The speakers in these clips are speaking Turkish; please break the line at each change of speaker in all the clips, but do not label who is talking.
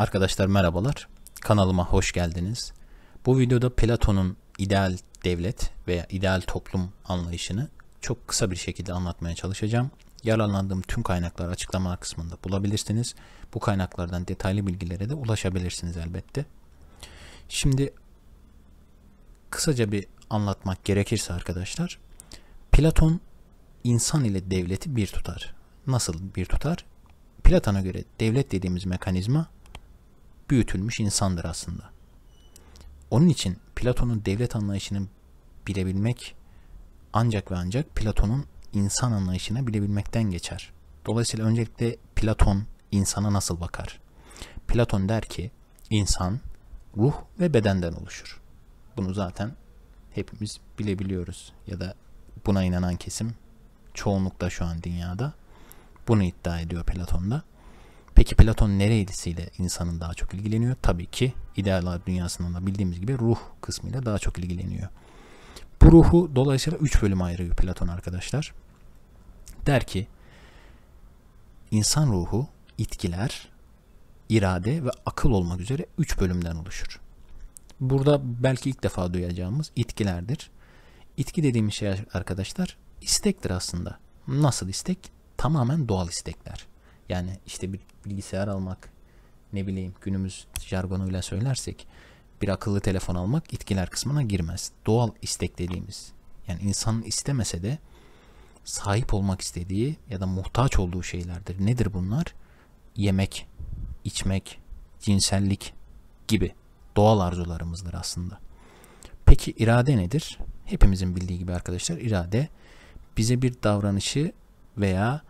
Arkadaşlar merhabalar. Kanalıma hoş geldiniz. Bu videoda Platon'un ideal devlet veya ideal toplum anlayışını çok kısa bir şekilde anlatmaya çalışacağım. Yararlandığım tüm kaynakları açıklamalar kısmında bulabilirsiniz. Bu kaynaklardan detaylı bilgilere de ulaşabilirsiniz elbette. Şimdi kısaca bir anlatmak gerekirse arkadaşlar Platon insan ile devleti bir tutar. Nasıl bir tutar? Platon'a göre devlet dediğimiz mekanizma büyütülmüş insandır aslında. Onun için Platon'un devlet anlayışını bilebilmek ancak ve ancak Platon'un insan anlayışına bilebilmekten geçer. Dolayısıyla öncelikle Platon insana nasıl bakar? Platon der ki insan ruh ve bedenden oluşur. Bunu zaten hepimiz bilebiliyoruz ya da buna inanan kesim çoğunlukta şu an dünyada bunu iddia ediyor Platon'da. Peki Platon neresiyle insanın daha çok ilgileniyor? Tabii ki idealar dünyasından da bildiğimiz gibi ruh kısmıyla daha çok ilgileniyor. Bu ruhu dolayısıyla 3 bölüm ayırıyor Platon arkadaşlar. Der ki insan ruhu itkiler, irade ve akıl olmak üzere 3 bölümden oluşur. Burada belki ilk defa duyacağımız itkilerdir. İtki dediğimiz şey arkadaşlar istektir aslında. Nasıl istek? Tamamen doğal istekler. Yani işte bir bilgisayar almak ne bileyim günümüz jargonuyla söylersek bir akıllı telefon almak itkiler kısmına girmez. Doğal istek dediğimiz yani insanın istemese de sahip olmak istediği ya da muhtaç olduğu şeylerdir. Nedir bunlar? Yemek, içmek, cinsellik gibi doğal arzularımızdır aslında. Peki irade nedir? Hepimizin bildiği gibi arkadaşlar irade bize bir davranışı veya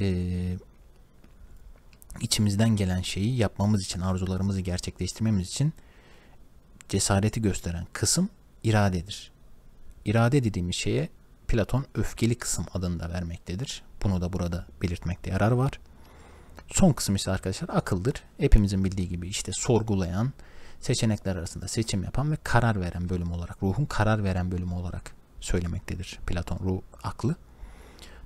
e, içimizden gelen şeyi yapmamız için, arzularımızı gerçekleştirmemiz için cesareti gösteren kısım iradedir. İrade dediğimiz şeye Platon öfkeli kısım adını da vermektedir. Bunu da burada belirtmekte yarar var. Son kısım ise arkadaşlar akıldır. Hepimizin bildiği gibi işte sorgulayan, seçenekler arasında seçim yapan ve karar veren bölüm olarak, ruhun karar veren bölümü olarak söylemektedir Platon ruh aklı.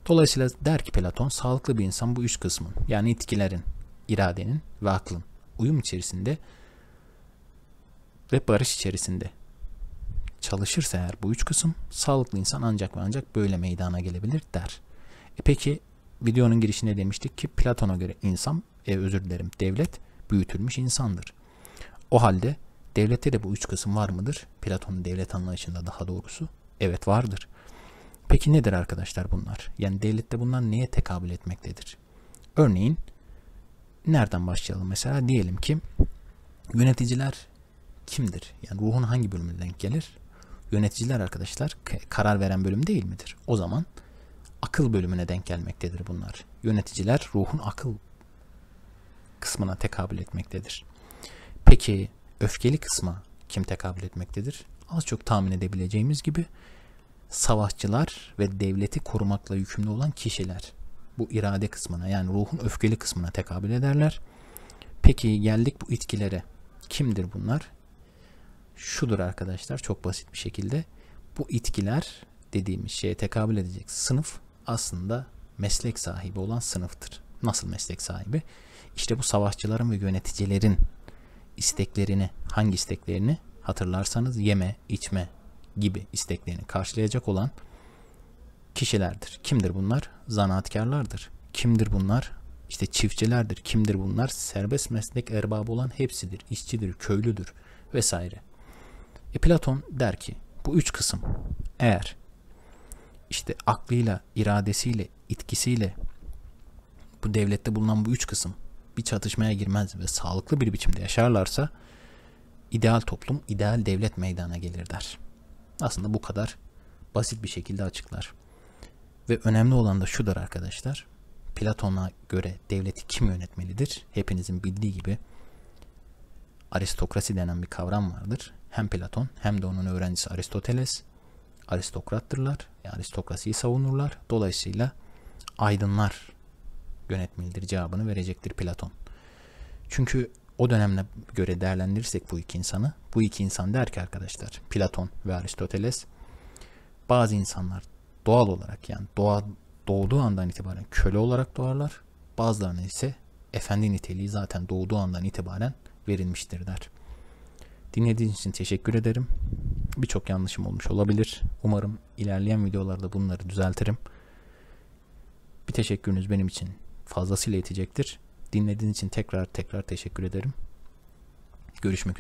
Dolayısıyla der ki Platon, sağlıklı bir insan bu üç kısmın yani itkilerin, iradenin ve aklın uyum içerisinde ve barış içerisinde çalışırsa eğer bu üç kısım sağlıklı insan ancak ve ancak böyle meydana gelebilir der. E peki videonun girişinde demiştik ki Platon'a göre insan, e, özür dilerim devlet büyütülmüş insandır. O halde devlette de bu üç kısım var mıdır? Platon'un devlet anlayışında daha doğrusu evet vardır. Peki nedir arkadaşlar bunlar? Yani devlette bunlar neye tekabül etmektedir? Örneğin Nereden başlayalım mesela? Diyelim ki yöneticiler kimdir? Yani ruhun hangi bölümüne denk gelir? Yöneticiler arkadaşlar karar veren bölüm değil midir? O zaman akıl bölümüne denk gelmektedir bunlar. Yöneticiler ruhun akıl kısmına tekabül etmektedir. Peki öfkeli kısma kim tekabül etmektedir? Az çok tahmin edebileceğimiz gibi savaşçılar ve devleti korumakla yükümlü olan kişiler bu irade kısmına yani ruhun öfkeli kısmına tekabül ederler. Peki geldik bu itkilere. Kimdir bunlar? Şudur arkadaşlar çok basit bir şekilde. Bu itkiler dediğimiz şeye tekabül edecek sınıf aslında meslek sahibi olan sınıftır. Nasıl meslek sahibi? İşte bu savaşçıların ve yöneticilerin isteklerini, hangi isteklerini hatırlarsanız yeme, içme gibi isteklerini karşılayacak olan kişilerdir. Kimdir bunlar? Zanaatkarlardır. Kimdir bunlar? İşte çiftçilerdir. Kimdir bunlar? Serbest meslek erbabı olan hepsidir. İşçidir, köylüdür vesaire. E Platon der ki bu üç kısım eğer işte aklıyla, iradesiyle, itkisiyle bu devlette bulunan bu üç kısım bir çatışmaya girmez ve sağlıklı bir biçimde yaşarlarsa ideal toplum, ideal devlet meydana gelir der. Aslında bu kadar basit bir şekilde açıklar. Ve önemli olan da şudur arkadaşlar. Platon'a göre devleti kim yönetmelidir? Hepinizin bildiği gibi aristokrasi denen bir kavram vardır. Hem Platon hem de onun öğrencisi Aristoteles aristokrattırlar. Yani aristokrasiyi savunurlar. Dolayısıyla aydınlar yönetmelidir cevabını verecektir Platon. Çünkü o dönemle göre değerlendirirsek bu iki insanı, bu iki insan der ki arkadaşlar Platon ve Aristoteles bazı insanlar doğal olarak yani doğa doğduğu andan itibaren köle olarak doğarlar. Bazılarına ise efendi niteliği zaten doğduğu andan itibaren verilmiştir der. Dinlediğiniz için teşekkür ederim. Birçok yanlışım olmuş olabilir. Umarım ilerleyen videolarda bunları düzeltirim. Bir teşekkürünüz benim için fazlasıyla yetecektir. Dinlediğiniz için tekrar tekrar teşekkür ederim. Görüşmek üzere.